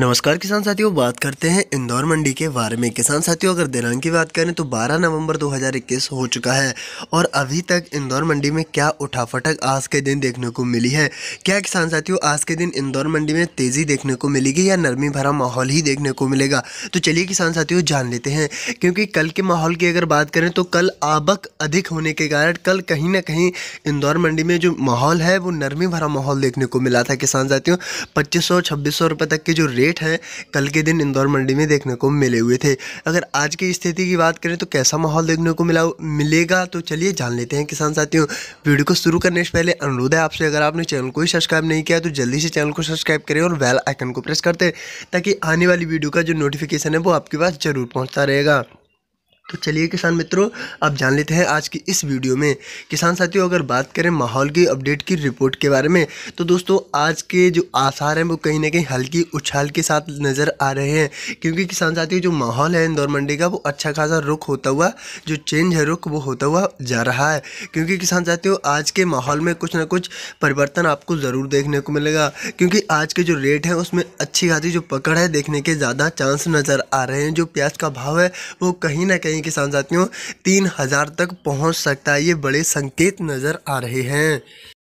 नमस्कार किसान साथियों बात करते हैं इंदौर मंडी के बारे में किसान साथियों अगर दिनांक की बात करें तो 12 नवंबर 2021 हो चुका है और अभी तक इंदौर मंडी में क्या उठाफटक आज के दिन देखने को मिली है क्या किसान साथियों आज के दिन इंदौर मंडी में तेज़ी देखने को मिलेगी या नरमी भरा माहौल ही देखने को मिलेगा तो चलिए किसान साथियों जान लेते हैं क्योंकि कल के माहौल की अगर बात करें तो कल आबक अधिक होने के कारण कल कहीं ना कहीं इंदौर मंडी में जो माहौल है वो नरमी भरा माहौल देखने को मिला था किसान साथियों पच्चीस सौ छब्बीस तक के जो रेट हैं कल के दिन इंदौर मंडी में देखने को मिले हुए थे अगर आज की स्थिति की बात करें तो कैसा माहौल देखने को मिला मिलेगा तो चलिए जान लेते हैं किसान साथियों वीडियो को शुरू करने से पहले अनुरोध है आपसे अगर आपने चैनल को ही सब्सक्राइब नहीं किया तो जल्दी से चैनल को सब्सक्राइब करें और वेल आइकन को प्रेस करते ताकि आने वाली वीडियो का जो नोटिफिकेशन है वो आपके पास जरूर पहुँचता रहेगा तो चलिए किसान मित्रों अब जान लेते हैं आज की इस वीडियो में किसान साथियों अगर बात करें माहौल की अपडेट की रिपोर्ट के बारे में तो दोस्तों आज के जो आसार हैं वो कहीं ना कहीं हल्की उछाल के साथ नज़र आ रहे हैं क्योंकि किसान साथियों जो माहौल है इंदौर मंडी का वो अच्छा खासा रुख होता हुआ जो चेंज है रुख वो होता हुआ जा रहा है क्योंकि किसान साथियों आज के माहौल में कुछ ना कुछ परिवर्तन आपको ज़रूर देखने को मिलेगा क्योंकि आज के जो रेट हैं उसमें अच्छी खासी जो पकड़ है देखने के ज़्यादा चांस नज़र आ रहे हैं जो प्याज का भाव है वो कहीं ना कहीं कहीं किसान साथियों तीन हज़ार तक पहुंच सकता है ये बड़े संकेत नज़र आ रहे हैं